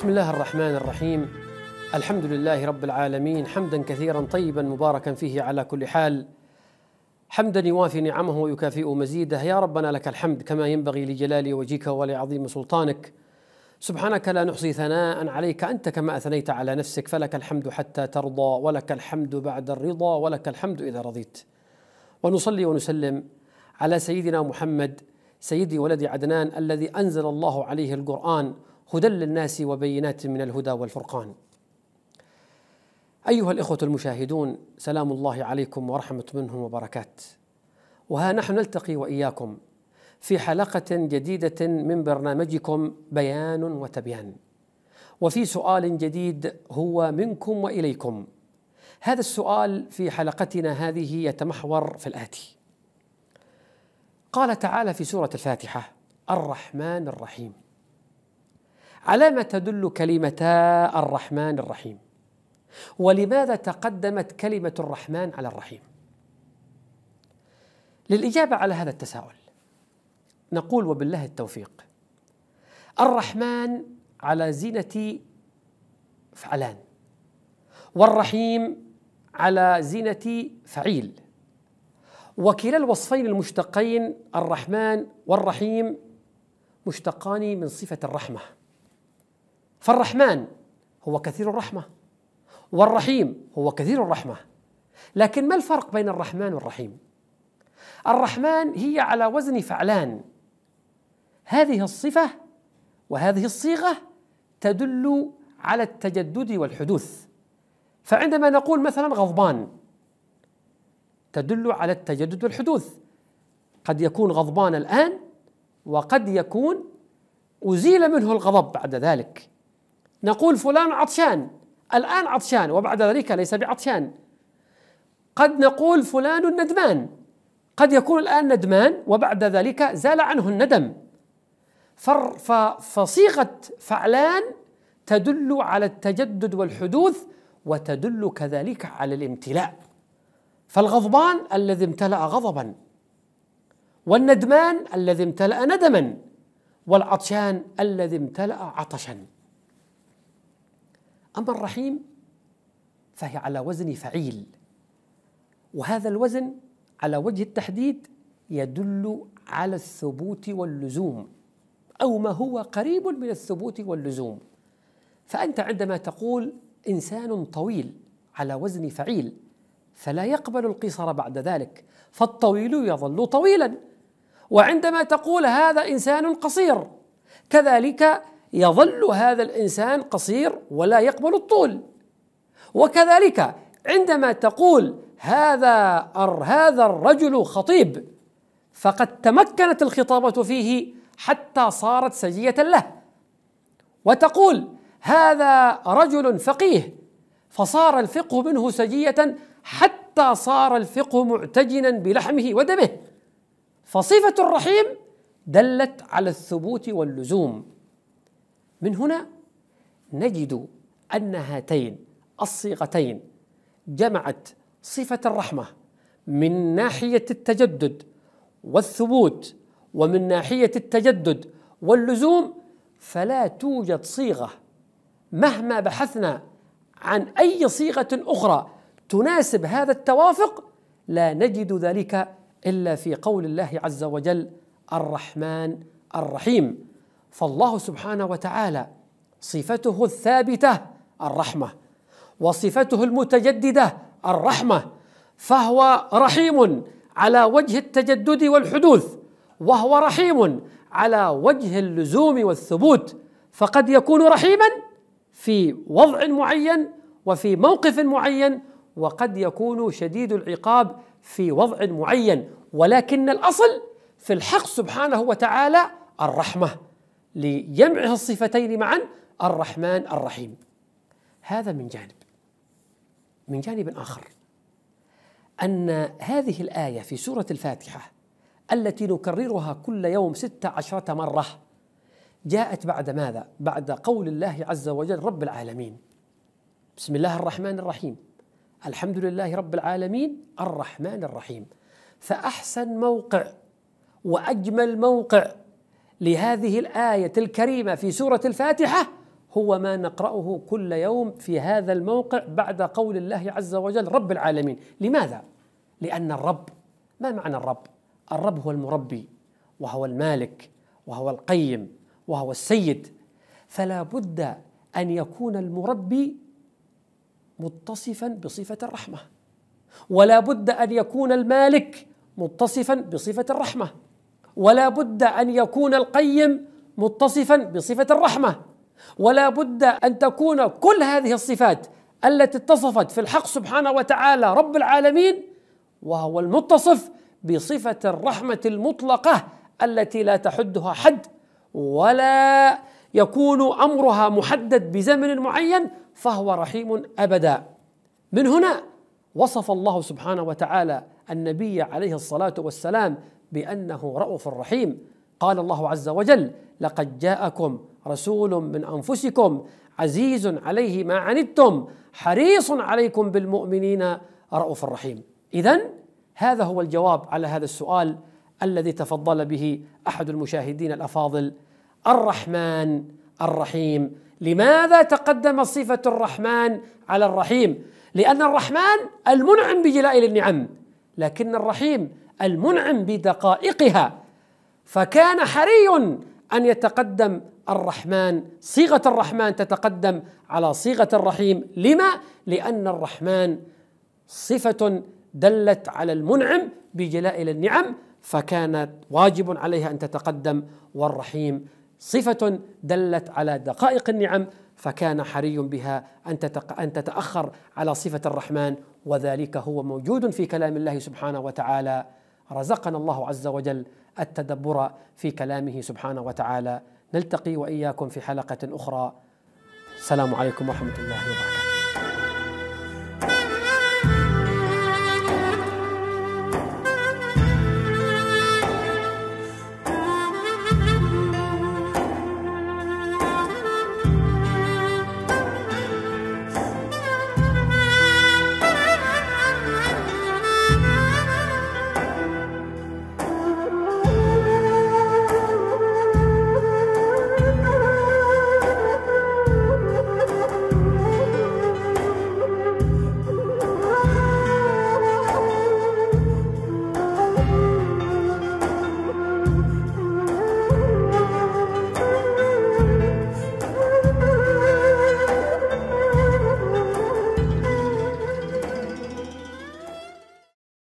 بسم الله الرحمن الرحيم الحمد لله رب العالمين حمدا كثيرا طيبا مباركا فيه على كل حال حمدا يوافي نعمه ويكافئ مزيده يا ربنا لك الحمد كما ينبغي لجلال وجهك ولعظيم سلطانك سبحانك لا نحصي ثناء عليك انت كما اثنيت على نفسك فلك الحمد حتى ترضى ولك الحمد بعد الرضا ولك الحمد اذا رضيت ونصلي ونسلم على سيدنا محمد سيدي ولد عدنان الذي انزل الله عليه القران هدى للناس وبينات من الهدى والفرقان أيها الإخوة المشاهدون سلام الله عليكم ورحمة منه وبركات وها نحن نلتقي وإياكم في حلقة جديدة من برنامجكم بيان وتبيان وفي سؤال جديد هو منكم وإليكم هذا السؤال في حلقتنا هذه يتمحور في الآتي قال تعالى في سورة الفاتحة الرحمن الرحيم على ما تدل كلمتا الرحمن الرحيم ولماذا تقدمت كلمه الرحمن على الرحيم للاجابه على هذا التساؤل نقول وبالله التوفيق الرحمن على زينه فعلان والرحيم على زينه فعيل وكلا الوصفين المشتقين الرحمن والرحيم مشتقان من صفه الرحمه فالرحمن هو كثير الرحمه والرحيم هو كثير الرحمه لكن ما الفرق بين الرحمن والرحيم الرحمن هي على وزن فعلان هذه الصفه وهذه الصيغه تدل على التجدد والحدوث فعندما نقول مثلا غضبان تدل على التجدد والحدوث قد يكون غضبان الان وقد يكون ازيل منه الغضب بعد ذلك نقول فلان عطشان الآن عطشان وبعد ذلك ليس بعطشان قد نقول فلان ندمان قد يكون الآن ندمان وبعد ذلك زال عنه الندم فصيغة فعلان تدل على التجدد والحدوث وتدل كذلك على الامتلاء فالغضبان الذي امتلأ غضبا والندمان الذي امتلأ ندما والعطشان الذي امتلأ عطشا أما الرحيم فهي على وزن فعيل وهذا الوزن على وجه التحديد يدل على الثبوت واللزوم أو ما هو قريب من الثبوت واللزوم فأنت عندما تقول إنسان طويل على وزن فعيل فلا يقبل القصر بعد ذلك فالطويل يظل طويلا وعندما تقول هذا إنسان قصير كذلك يظل هذا الانسان قصير ولا يقبل الطول وكذلك عندما تقول هذا هذا الرجل خطيب فقد تمكنت الخطابه فيه حتى صارت سجيه له وتقول هذا رجل فقيه فصار الفقه منه سجيه حتى صار الفقه معتجنا بلحمه ودمه فصفه الرحيم دلت على الثبوت واللزوم من هنا نجد أن هاتين الصيغتين جمعت صفة الرحمة من ناحية التجدد والثبوت ومن ناحية التجدد واللزوم فلا توجد صيغة مهما بحثنا عن أي صيغة أخرى تناسب هذا التوافق لا نجد ذلك إلا في قول الله عز وجل الرحمن الرحيم فالله سبحانه وتعالى صفته الثابته الرحمه وصفته المتجدده الرحمه فهو رحيم على وجه التجدد والحدوث وهو رحيم على وجه اللزوم والثبوت فقد يكون رحيما في وضع معين وفي موقف معين وقد يكون شديد العقاب في وضع معين ولكن الاصل في الحق سبحانه وتعالى الرحمه لجمع الصفتين معا الرحمن الرحيم هذا من جانب من جانب اخر ان هذه الايه في سوره الفاتحه التي نكررها كل يوم ستة عشرة مرة جاءت بعد ماذا؟ بعد قول الله عز وجل رب العالمين بسم الله الرحمن الرحيم الحمد لله رب العالمين الرحمن الرحيم فأحسن موقع وأجمل موقع لهذه الآية الكريمة في سورة الفاتحة هو ما نقرأه كل يوم في هذا الموقع بعد قول الله عز وجل رب العالمين لماذا؟ لأن الرب ما معنى الرب؟ الرب هو المربي وهو المالك وهو القيم وهو السيد فلا بد أن يكون المربي متصفا بصفة الرحمة ولا بد أن يكون المالك متصفا بصفة الرحمة ولا بد ان يكون القيم متصفا بصفه الرحمه ولا بد ان تكون كل هذه الصفات التي اتصفت في الحق سبحانه وتعالى رب العالمين وهو المتصف بصفه الرحمه المطلقه التي لا تحدها حد ولا يكون امرها محدد بزمن معين فهو رحيم ابدا من هنا وصف الله سبحانه وتعالى النبي عليه الصلاه والسلام بأنه رؤوف رحيم قال الله عز وجل لقد جاءكم رسول من أنفسكم عزيز عليه ما عنتم حريص عليكم بالمؤمنين رؤوف رحيم إذا هذا هو الجواب على هذا السؤال الذي تفضل به أحد المشاهدين الأفاضل الرحمن الرحيم لماذا تقدم صفة الرحمن على الرحيم؟ لأن الرحمن المنعم بجلائل النعم لكن الرحيم المنعم بدقائقها فكان حري ان يتقدم الرحمن صيغه الرحمن تتقدم على صيغه الرحيم لما لان الرحمن صفه دلت على المنعم بجلائل النعم فكانت واجب عليها ان تتقدم والرحيم صفه دلت على دقائق النعم فكان حري بها ان ان تتاخر على صفه الرحمن وذلك هو موجود في كلام الله سبحانه وتعالى رزقنا الله عز وجل التدبر في كلامه سبحانه وتعالى نلتقي واياكم في حلقه اخرى السلام عليكم ورحمه الله وبركاته